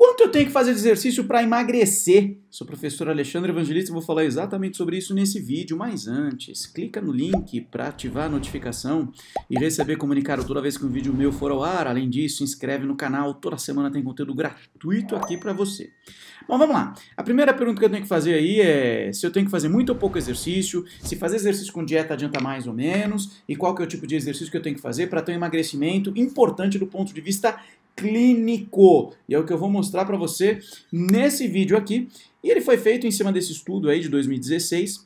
Quanto eu tenho que fazer de exercício para emagrecer? Sou o professor Alexandre Evangelista e vou falar exatamente sobre isso nesse vídeo, mas antes, clica no link para ativar a notificação e receber comunicado toda vez que um vídeo meu for ao ar. Além disso, se inscreve no canal, toda semana tem conteúdo gratuito aqui para você. Bom, vamos lá. A primeira pergunta que eu tenho que fazer aí é se eu tenho que fazer muito ou pouco exercício, se fazer exercício com dieta adianta mais ou menos e qual que é o tipo de exercício que eu tenho que fazer para ter um emagrecimento importante do ponto de vista clínico. E é o que eu vou mostrar para você nesse vídeo aqui. E ele foi feito em cima desse estudo aí de 2016,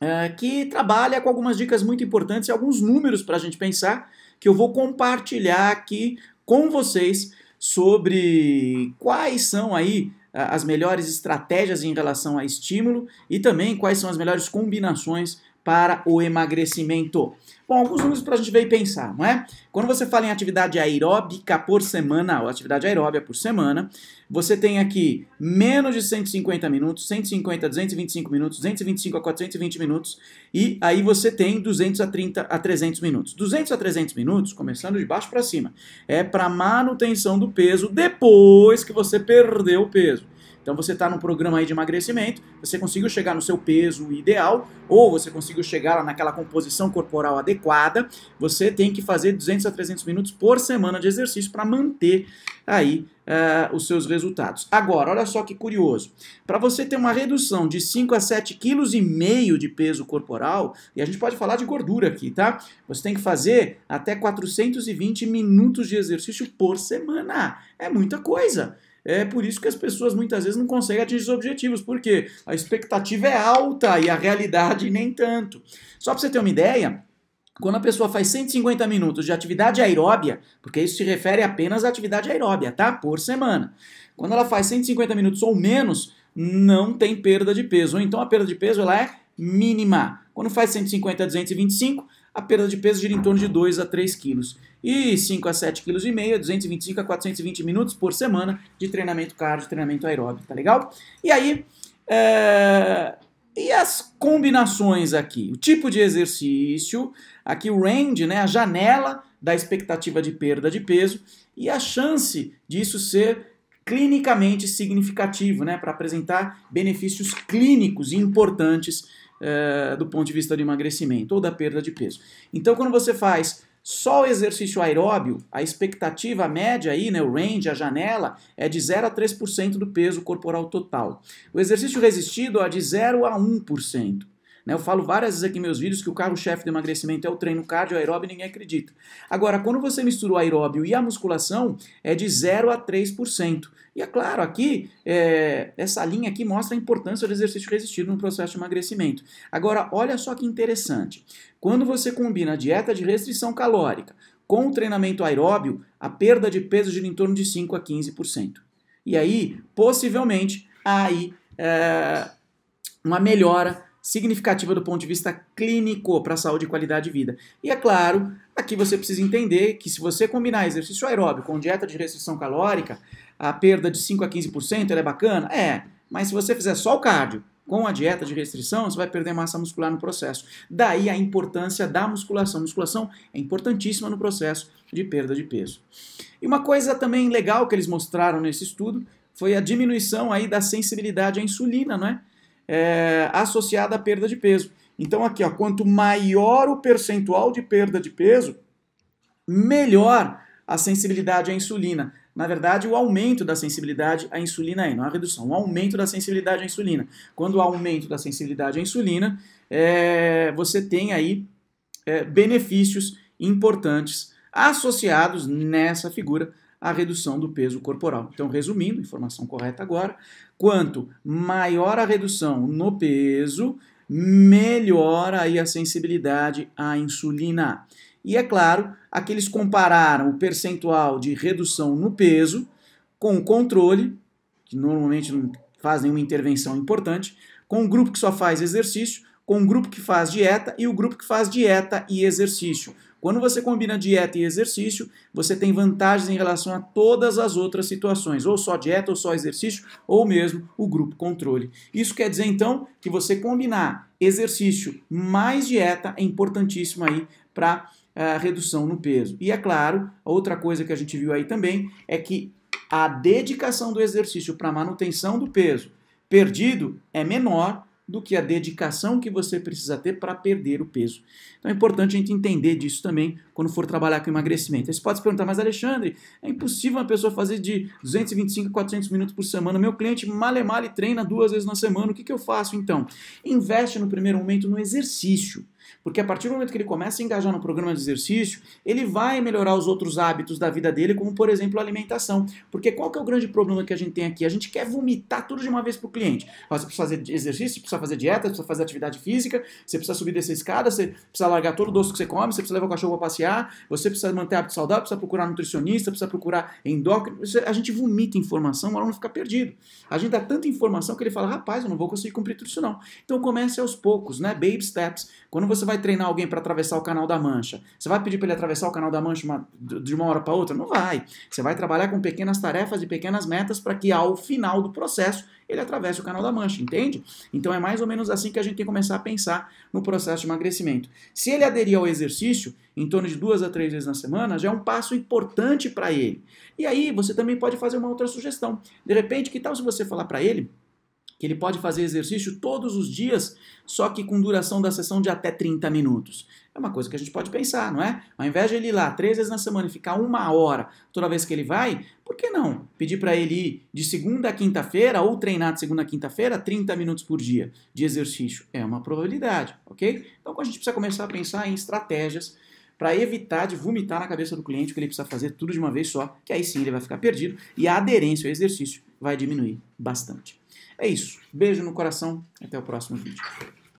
eh, que trabalha com algumas dicas muito importantes e alguns números para a gente pensar, que eu vou compartilhar aqui com vocês sobre quais são aí eh, as melhores estratégias em relação a estímulo e também quais são as melhores combinações para o emagrecimento. Bom, alguns números para a gente ver e pensar, não é? Quando você fala em atividade aeróbica por semana, ou atividade aeróbica por semana, você tem aqui menos de 150 minutos, 150 a 225 minutos, 225 a 420 minutos, e aí você tem 200 a, 30, a 300 minutos. 200 a 300 minutos, começando de baixo para cima, é para manutenção do peso depois que você perdeu o peso. Então você está num programa aí de emagrecimento, você conseguiu chegar no seu peso ideal, ou você conseguiu chegar naquela composição corporal adequada, você tem que fazer 200 a 300 minutos por semana de exercício para manter aí uh, os seus resultados. Agora, olha só que curioso. Para você ter uma redução de 5 a 7,5 kg de peso corporal, e a gente pode falar de gordura aqui, tá? Você tem que fazer até 420 minutos de exercício por semana. É muita coisa. É por isso que as pessoas muitas vezes não conseguem atingir os objetivos, porque a expectativa é alta e a realidade nem tanto. Só para você ter uma ideia, quando a pessoa faz 150 minutos de atividade aeróbia, porque isso se refere apenas à atividade aeróbia, tá? Por semana. Quando ela faz 150 minutos ou menos, não tem perda de peso. Ou então a perda de peso ela é mínima. Quando faz 150 a 225, a perda de peso gira em torno de 2 a 3 quilos. E 5 a 7 quilos e meio, 225 a 420 minutos por semana de treinamento cardio, treinamento aeróbico, tá legal? E aí, é... e as combinações aqui? O tipo de exercício, aqui o range, né, a janela da expectativa de perda de peso e a chance disso ser clinicamente significativo, né, para apresentar benefícios clínicos importantes eh, do ponto de vista do emagrecimento ou da perda de peso. Então, quando você faz só o exercício aeróbio, a expectativa média aí, né, o range, a janela, é de 0 a 3% do peso corporal total. O exercício resistido é de 0 a 1%. Né? Eu falo várias vezes aqui em meus vídeos que o carro-chefe do emagrecimento é o treino cardio aeróbio, ninguém acredita. Agora, quando você mistura o aeróbio e a musculação, é de 0 a 3%. E é claro, aqui, é, essa linha aqui mostra a importância do exercício resistido no processo de emagrecimento. Agora, olha só que interessante. Quando você combina a dieta de restrição calórica com o treinamento aeróbio, a perda de peso gira em torno de 5 a 15%. E aí, possivelmente, aí é, uma melhora significativa do ponto de vista clínico para a saúde e qualidade de vida. E é claro, aqui você precisa entender que se você combinar exercício aeróbico com dieta de restrição calórica, a perda de 5 a 15% ela é bacana? É, mas se você fizer só o cardio com a dieta de restrição, você vai perder massa muscular no processo. Daí a importância da musculação. musculação é importantíssima no processo de perda de peso. E uma coisa também legal que eles mostraram nesse estudo foi a diminuição aí da sensibilidade à insulina, não é? é, associada à perda de peso. Então, aqui, ó, quanto maior o percentual de perda de peso, melhor a sensibilidade à insulina. Na verdade, o aumento da sensibilidade à insulina aí, não é a redução, o aumento da sensibilidade à insulina. Quando há aumento da sensibilidade à insulina, é, você tem aí é, benefícios importantes associados nessa figura a redução do peso corporal. Então, resumindo, informação correta agora, quanto maior a redução no peso, melhora aí a sensibilidade à insulina. E é claro, aqueles compararam o percentual de redução no peso com o controle, que normalmente não faz nenhuma intervenção importante, com o grupo que só faz exercício, com o grupo que faz dieta e o grupo que faz dieta e exercício. Quando você combina dieta e exercício, você tem vantagens em relação a todas as outras situações, ou só dieta, ou só exercício, ou mesmo o grupo controle. Isso quer dizer então que você combinar exercício mais dieta é importantíssimo aí para a eh, redução no peso. E é claro, outra coisa que a gente viu aí também é que a dedicação do exercício para manutenção do peso perdido é menor do que a dedicação que você precisa ter para perder o peso. Então é importante a gente entender disso também quando for trabalhar com emagrecimento. Aí você pode se perguntar, mas Alexandre, é impossível uma pessoa fazer de 225 a 400 minutos por semana. Meu cliente male male treina duas vezes na semana, o que, que eu faço então? Investe no primeiro momento no exercício. Porque a partir do momento que ele começa a engajar no programa de exercício, ele vai melhorar os outros hábitos da vida dele, como por exemplo a alimentação. Porque qual que é o grande problema que a gente tem aqui? A gente quer vomitar tudo de uma vez para o cliente. Você precisa fazer exercício, você precisa fazer dieta, você precisa fazer atividade física, você precisa subir dessa escada, você precisa largar todo o doce que você come, você precisa levar o cachorro para passear, você precisa manter hábito saudável, precisa procurar nutricionista, precisa procurar endócrino. É, a gente vomita informação, o aluno fica perdido. A gente dá tanta informação que ele fala, rapaz, eu não vou conseguir cumprir tudo isso não. Então comece aos poucos, né? Baby steps. Quando você vai treinar alguém para atravessar o Canal da Mancha? Você vai pedir para ele atravessar o Canal da Mancha uma, de uma hora para outra? Não vai. Você vai trabalhar com pequenas tarefas e pequenas metas para que ao final do processo ele atravesse o Canal da Mancha, entende? Então é mais ou menos assim que a gente tem que começar a pensar no processo de emagrecimento. Se ele aderir ao exercício, em torno de duas a três vezes na semana, já é um passo importante para ele. E aí você também pode fazer uma outra sugestão. De repente, que tal se você falar para ele que ele pode fazer exercício todos os dias, só que com duração da sessão de até 30 minutos. É uma coisa que a gente pode pensar, não é? Ao invés de ele ir lá três vezes na semana e ficar uma hora toda vez que ele vai, por que não pedir para ele ir de segunda a quinta-feira ou treinar de segunda a quinta-feira 30 minutos por dia de exercício? É uma probabilidade, ok? Então a gente precisa começar a pensar em estratégias para evitar de vomitar na cabeça do cliente que ele precisa fazer tudo de uma vez só, que aí sim ele vai ficar perdido e a aderência ao exercício vai diminuir bastante. É isso. Beijo no coração. Até o próximo vídeo.